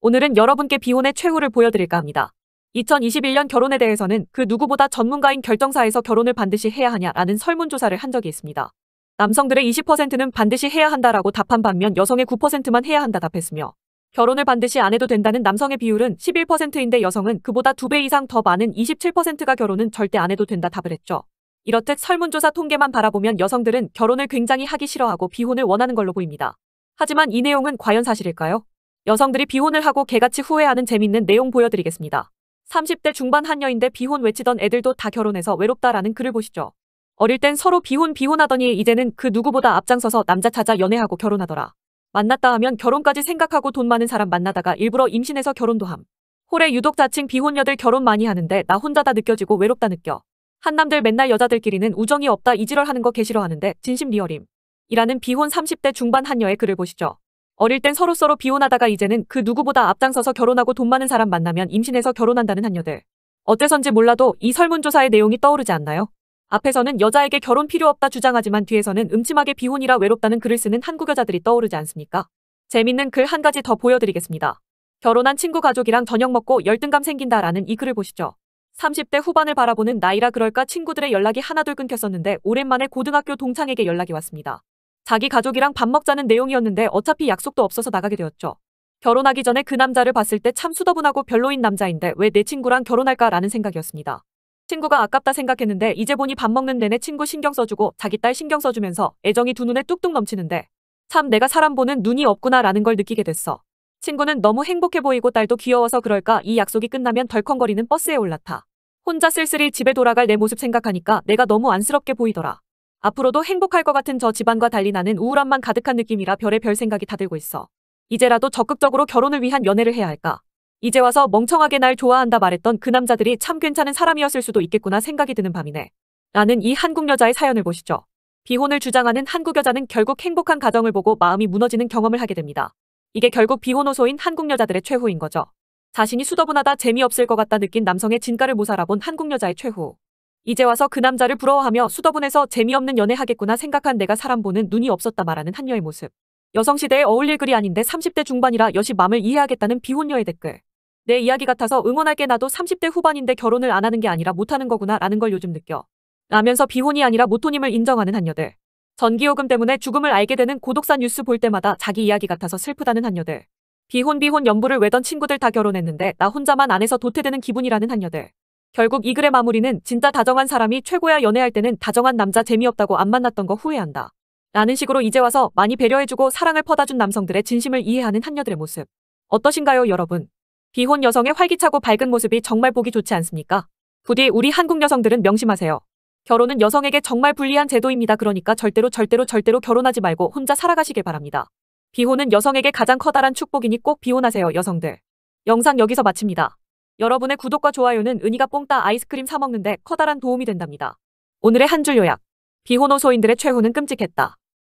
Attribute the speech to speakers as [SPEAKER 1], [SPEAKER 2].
[SPEAKER 1] 오늘은 여러분께 비혼의 최후를 보여드릴까 합니다. 2021년 결혼에 대해서는 그 누구보다 전문가인 결정사에서 결혼을 반드시 해야 하냐라는 설문조사를 한 적이 있습니다. 남성들의 20%는 반드시 해야 한다라고 답한 반면 여성의 9%만 해야 한다 답했으며 결혼을 반드시 안 해도 된다는 남성의 비율은 11%인데 여성은 그보다 2배 이상 더 많은 27%가 결혼은 절대 안 해도 된다 답을 했죠. 이렇듯 설문조사 통계만 바라보면 여성들은 결혼을 굉장히 하기 싫어하고 비혼을 원하는 걸로 보입니다. 하지만 이 내용은 과연 사실일까요? 여성들이 비혼을 하고 개같이 후회하는 재밌는 내용 보여드리겠습니다. 30대 중반 한여인데 비혼 외치던 애들도 다 결혼해서 외롭다라는 글을 보시죠. 어릴 땐 서로 비혼 비혼하더니 이제는 그 누구보다 앞장서서 남자 찾아 연애하고 결혼하더라. 만났다 하면 결혼까지 생각하고 돈 많은 사람 만나다가 일부러 임신해서 결혼도 함. 홀에 유독 자칭 비혼녀들 결혼 많이 하는데 나 혼자다 느껴지고 외롭다 느껴. 한남들 맨날 여자들끼리는 우정이 없다 이지랄 하는 거 개싫어 하는데 진심 리얼임. 이라는 비혼 30대 중반 한여의 글을 보시죠. 어릴 땐 서로서로 비혼하다가 이제는 그 누구보다 앞장서서 결혼하고 돈 많은 사람 만나면 임신해서 결혼한다는 한녀들. 어때선지 몰라도 이 설문조사의 내용이 떠오르지 않나요? 앞에서는 여자에게 결혼 필요 없다 주장하지만 뒤에서는 음침하게 비혼이라 외롭다는 글을 쓰는 한국 여자들이 떠오르지 않습니까? 재밌는 글 한 가지 더 보여드리겠습니다. 결혼한 친구 가족이랑 저녁 먹고 열등감 생긴다라는 이 글을 보시죠. 30대 후반을 바라보는 나이라 그럴까 친구들의 연락이 하나둘 끊겼었는데 오랜만에 고등학교 동창에게 연락이 왔습니다. 자기 가족이랑 밥 먹자는 내용이었는데 어차피 약속도 없어서 나가게 되었죠. 결혼하기 전에 그 남자를 봤을 때 참 수더분하고 별로인 남자인데 왜 내 친구랑 결혼할까라는 생각이었습니다. 친구가 아깝다 생각했는데 이제 보니 밥 먹는 내내 친구 신경 써주고 자기 딸 신경 써주면서 애정이 두 눈에 뚝뚝 넘치는데 참 내가 사람 보는 눈이 없구나라는 걸 느끼게 됐어. 친구는 너무 행복해 보이고 딸도 귀여워서 그럴까 이 약속이 끝나면 덜컹거리는 버스에 올라타. 혼자 쓸쓸히 집에 돌아갈 내 모습 생각하니까 내가 너무 안쓰럽게 보이더라. 앞으로도 행복할 것 같은 저 집안과 달리 나는 우울함만 가득한 느낌이라 별의 별 생각이 다 들고 있어. 이제라도 적극적으로 결혼을 위한 연애를 해야 할까. 이제 와서 멍청하게 날 좋아한다 말했던 그 남자들이 참 괜찮은 사람이었을 수도 있겠구나 생각이 드는 밤이네. 라는 이 한국 여자의 사연을 보시죠. 비혼을 주장하는 한국 여자는 결국 행복한 가정을 보고 마음이 무너지는 경험을 하게 됩니다. 이게 결국 비혼호소인 한국 여자들의 최후인 거죠. 자신이 수더분하다 재미없을 것 같다 느낀 남성의 진가를 모살아본 한국 여자의 최후. 이제 와서 그 남자를 부러워하며 수더분해서 재미없는 연애하겠구나 생각한 내가 사람 보는 눈이 없었다 말하는 한녀의 모습. 여성시대에 어울릴 글이 아닌데 30대 중반이라 여시 맘을 이해하겠다는 비혼녀의 댓글. 내 이야기 같아서 응원할게 나도 30대 후반인데 결혼을 안 하는 게 아니라 못하는 거구나 라는 걸 요즘 느껴. 라면서 비혼이 아니라 모토님을 인정하는 한녀들. 전기요금 때문에 죽음을 알게 되는 고독사 뉴스 볼 때마다 자기 이야기 같아서 슬프다는 한녀들. 비혼 비혼 연부를 외던 친구들 다 결혼했는데 나 혼자만 안에서 도태되는 기분이라는 한녀들. 결국 이 글의 마무리는 진짜 다정한 사람이 최고야 연애할 때는 다정한 남자 재미없다고 안 만났던 거 후회한다. 라는 식으로 이제 와서 많이 배려해주고 사랑을 퍼다준 남성들의 진심을 이해하는 한녀들의 모습. 어떠신가요 여러분? 비혼 여성의 활기차고 밝은 모습이 정말 보기 좋지 않습니까? 부디 우리 한국 여성들은 명심하세요. 결혼은 여성에게 정말 불리한 제도입니다. 그러니까 절대로 절대로 절대로 결혼하지 말고 혼자 살아가시길 바랍니다. 비혼은 여성에게 가장 커다란 축복이니 꼭 비혼하세요 여성들. 영상 여기서 마칩니다. 여러분의 구독과 좋아요는 은희가 뽕따 아이스크림 사 먹는데 커다란 도움이 된답니다. 오늘의 한 줄 요약. 비혼 호소인들의 최후는 끔찍했다.